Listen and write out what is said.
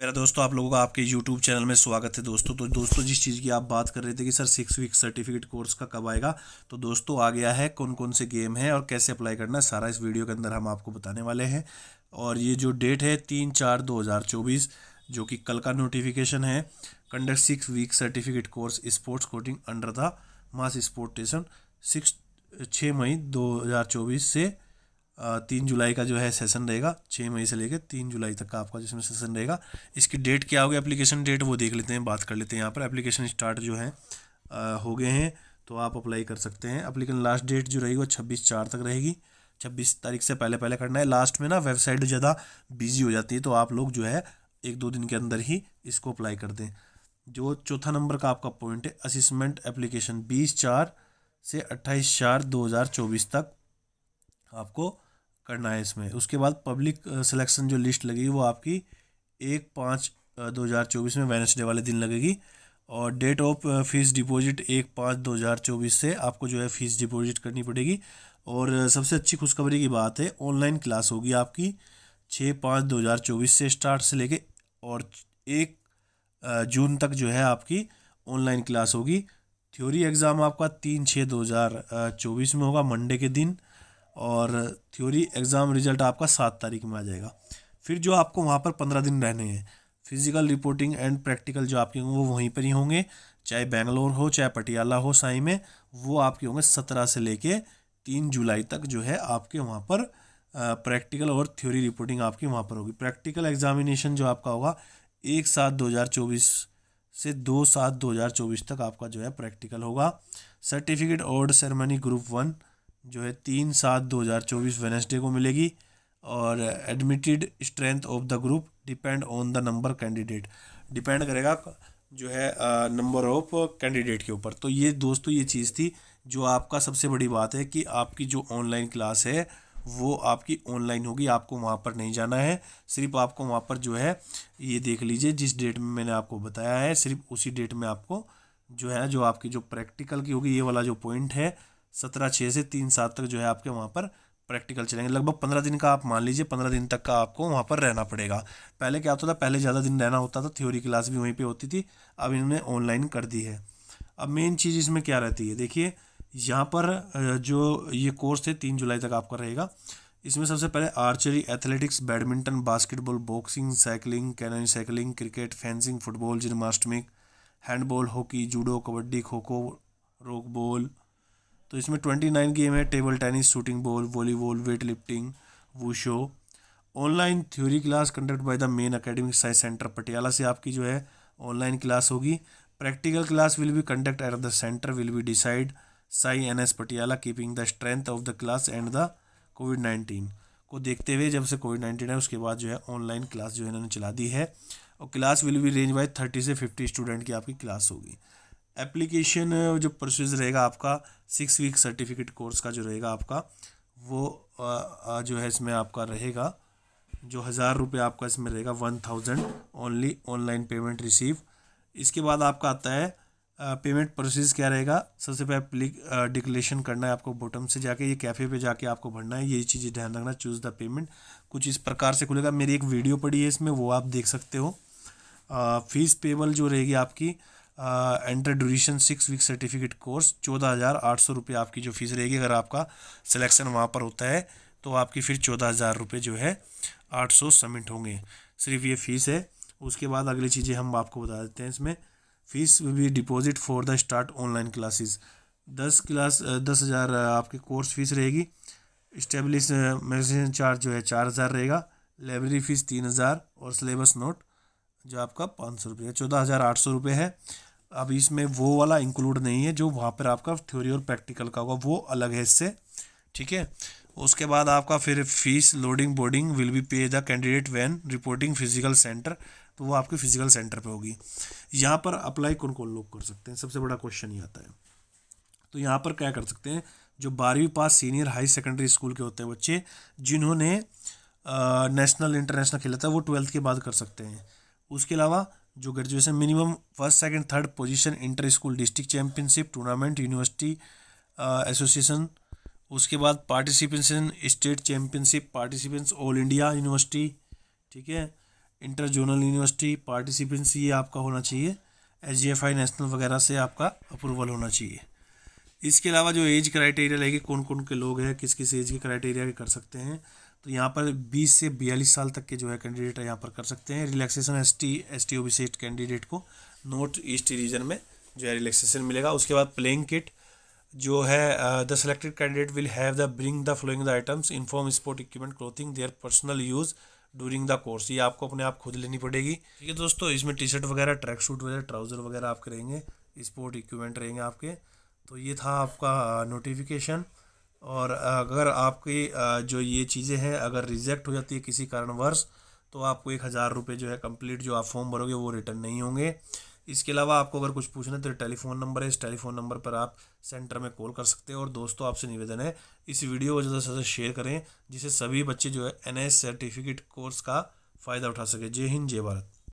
मेरा दोस्तों आप लोगों का आपके यूट्यूब चैनल में स्वागत है दोस्तों तो दोस्तों जिस चीज़ की आप बात कर रहे थे कि sir six week certificate course का कब आएगा तो दोस्तों आ गया है कौन कौन से गेम है और कैसे अप्लाई करना है सारा इस वीडियो के अंदर हम आपको बताने वाले हैं और ये जो डेट है तीन चार दो हज़ार चौबीस जो कि कल का नोटिफिकेशन है conduct six week certificate course sports coating under the mass स्पोर्टेशन सिक्स छः मई दो हज़ार चौबीस से तीन जुलाई का जो है सेशन रहेगा छः मई से लेकर तीन जुलाई तक का आपका जिसमें सेशन रहेगा इसकी डेट क्या होगी एप्लीकेशन डेट वो देख लेते हैं बात कर लेते हैं यहाँ पर एप्लीकेशन स्टार्ट जो है हो गए हैं तो आप अप्लाई कर सकते हैं अप्लीकेशन लास्ट डेट जो रहेगी वो छब्बीस चार तक रहेगी छब्बीस तारीख से पहले पहले करना है लास्ट में ना वेबसाइट ज़्यादा बिजी हो जाती है तो आप लोग जो है एक दो दिन के अंदर ही इसको अप्लाई कर दें जो चौथा नंबर का आपका पॉइंट है असिसमेंट एप्लीकेशन बीस चार से अट्ठाईस चार दो हज़ार चौबीस तक आपको करना है इसमें उसके बाद पब्लिक सिलेक्शन जो लिस्ट लगेगी वो आपकी एक पाँच दो हज़ार चौबीस में वेनसडे वाले दिन लगेगी और डेट ऑफ फीस डिपॉजिट एक पाँच दो हज़ार चौबीस से आपको जो है फ़ीस डिपॉजिट करनी पड़ेगी और सबसे अच्छी खुशखबरी की बात है ऑनलाइन क्लास होगी आपकी छः पाँच दो हज़ार चौबीस से स्टार्ट से लेके और एक जून तक जो है आपकी ऑनलाइन क्लास होगी थ्योरी एग्ज़ाम आपका तीन छः दो हज़ार चौबीस में होगा मंडे के दिन और थ्योरी एग्ज़ाम रिजल्ट आपका सात तारीख में आ जाएगा फिर जो आपको वहाँ पर पंद्रह दिन रहने हैं फिजिकल रिपोर्टिंग एंड प्रैक्टिकल जो आपके होंगे वो वहीं पर ही होंगे चाहे बेंगलोर हो चाहे पटियाला हो साई में वो आपके होंगे सत्रह से लेके तीन जुलाई तक जो है आपके वहाँ पर प्रैक्टिकल और थ्योरी रिपोर्टिंग आपकी वहाँ पर होगी प्रैक्टिकल एग्जामिनेशन जो आपका होगा एक सात दो हज़ार चौबीस से दो सात दो हज़ार चौबीस तक आपका जो है प्रैक्टिकल होगा सर्टिफिकेट और सेरेमनी ग्रुप वन जो है तीन सात दो हज़ार चौबीस वेनसडे को मिलेगी और admitted strength of the group depend on the number candidate depend करेगा जो है नंबर ऑफ कैंडिडेट के ऊपर तो ये दोस्तों ये चीज़ थी जो आपका सबसे बड़ी बात है कि आपकी जो ऑनलाइन क्लास है वो आपकी ऑनलाइन होगी आपको वहाँ पर नहीं जाना है सिर्फ आपको वहाँ पर जो है ये देख लीजिए जिस डेट में मैंने आपको बताया है सिर्फ उसी डेट में आपको जो है जो आपकी जो प्रैक्टिकल की होगी ये वाला जो पॉइंट है सत्रह छः से तीन सात तक जो है आपके वहाँ पर प्रैक्टिकल चलेंगे लगभग पंद्रह दिन का आप मान लीजिए पंद्रह दिन तक का आपको वहाँ पर रहना पड़ेगा पहले क्या होता था पहले ज़्यादा दिन रहना होता था थ्योरी क्लास भी वहीं पर होती थी अब इन्होंने ऑनलाइन कर दी है अब मेन चीज़ इसमें क्या रहती है देखिए यहाँ पर जो ये कोर्स है तीन जुलाई तक आपका रहेगा इसमें सबसे पहले archery athletics badminton basketball boxing cycling can cycling cricket fencing football gymnastics handball hockey judo kabaddi kho kho तो इसमें ट्वेंटी नाइन गेम है table tennis shooting ball volleyball weight lifting wushu online theory class conduct by the main academic science centre Patiala से आपकी जो है online class होगी practical class will be conduct at the centre will be decide SAI N S Patiala keeping the strength of the class and the COVID nineteen को देखते हुए जब से कोविड नाइन्टीन है उसके बाद जो है ऑनलाइन क्लास जो है इन्होंने चला दी है और class will be range wise thirty से फिफ्टी स्टूडेंट की आपकी क्लास होगी एप्लीकेशन uh, जो प्रोसेस रहेगा आपका सिक्स वीक सर्टिफिकेट कोर्स का जो रहेगा आपका वो uh, uh, जो है इसमें आपका रहेगा जो हज़ार रुपये आपका इसमें रहेगा one thousand only online payment receive इसके बाद आपका आता है पेमेंट प्रोसेस क्या रहेगा सबसे पहले डिक्लेशन करना है आपको बॉटम से जाके ये कैफ़े पे जाके आपको भरना है ये चीज़ें ध्यान रखना चूज़ द पेमेंट कुछ इस प्रकार से खुलेगा मेरी एक वीडियो पड़ी है इसमें वो आप देख सकते हो फीस पेबल जो रहेगी आपकी enter duration six week certificate course चौदह हज़ार आठ सौ रुपये आपकी जो फ़ीस रहेगी अगर आपका सिलेक्शन वहाँ पर होता है तो आपकी फिर चौदह हज़ार रुपये जो है आठ सौ सबमिट होंगे सिर्फ ये फ़ीस है उसके बाद अगली चीज़ें हम आपको बता देते हैं इसमें फ़ीस भी deposit for the start online classes दस क्लास uh, दस हज़ार आपकी कोर्स फीस रहेगी इस्टेब्लिश मैगजीन चार्ज जो है चार हज़ार रहेगा लाइब्रेरी फ़ीस तीन हज़ार और सिलेबस नोट जो आपका पाँच सौ रुपये चौदह हज़ार आठ सौ रुपये है अब इसमें वो वाला इंक्लूड नहीं है जो वहाँ पर आपका थ्योरी और प्रैक्टिकल का होगा वो अलग है इससे ठीक है उसके बाद आपका फिर fees loading boarding will be pay the candidate when reporting physical centre तो वो आपके फिजिकल सेंटर पे होगी यहाँ पर अप्लाई कौन कौन लोग कर सकते हैं सबसे बड़ा क्वेश्चन ही आता है तो यहाँ पर क्या कर सकते हैं जो बारहवीं pass senior high secondary school के होते हैं बच्चे जिन्होंने नेशनल इंटरनेशनल खेला था वो ट्वेल्थ के बाद कर सकते हैं उसके अलावा जो graduation minimum first second third position inter school district championship tournament university association उसके बाद participation state championship participants all India university ठीक है इंटर जोनल यूनिवर्सिटी पार्टिसिपेंट्स ये आपका होना चाहिए H G F I national वगैरह से आपका अप्रूवल होना चाहिए इसके अलावा जो एज क्राइटेरिया रहेगी कौन कौन के लोग हैं किस किस एज के क्राइटेरिया के कर सकते हैं तो यहाँ पर 20 से बयालीस साल तक के जो है कैंडिडेट यहाँ पर कर सकते हैं relaxation S T S T O B seat candidate को नॉर्थ ईस्ट रीजन में जो है रिलैक्सेशन मिलेगा उसके बाद प्लेइंग किट जो है the selected candidate will have the bring the following the items inform sport equipment clothing their personal use during the course ये आपको अपने आप खुद लेनी पड़ेगी ठीक है दोस्तों इसमें टी शर्ट वगैरह ट्रैक सूट वगैरह ट्राउज़र वगैरह आपके रहेंगे स्पोर्ट इक्विपमेंट रहेंगे आपके तो ये था आपका नोटिफिकेशन uh, और अगर आपकी जो ये चीज़ें हैं अगर रिजेक्ट हो जाती है किसी कारणवश तो आपको एक हज़ार रुपये जो है कंप्लीट जो आप फॉर्म भरोगे वो रिटर्न नहीं होंगे इसके अलावा आपको अगर कुछ पूछना है तो टेलीफोन नंबर है इस टेलीफोन नंबर पर आप सेंटर में कॉल कर सकते हैं और दोस्तों आपसे निवेदन है इस वीडियो को ज़्यादा से ज़्यादा शेयर करें जिससे सभी बच्चे जो है एन सर्टिफिकेट कोर्स का फ़ायदा उठा सके जय हिंद जय भारत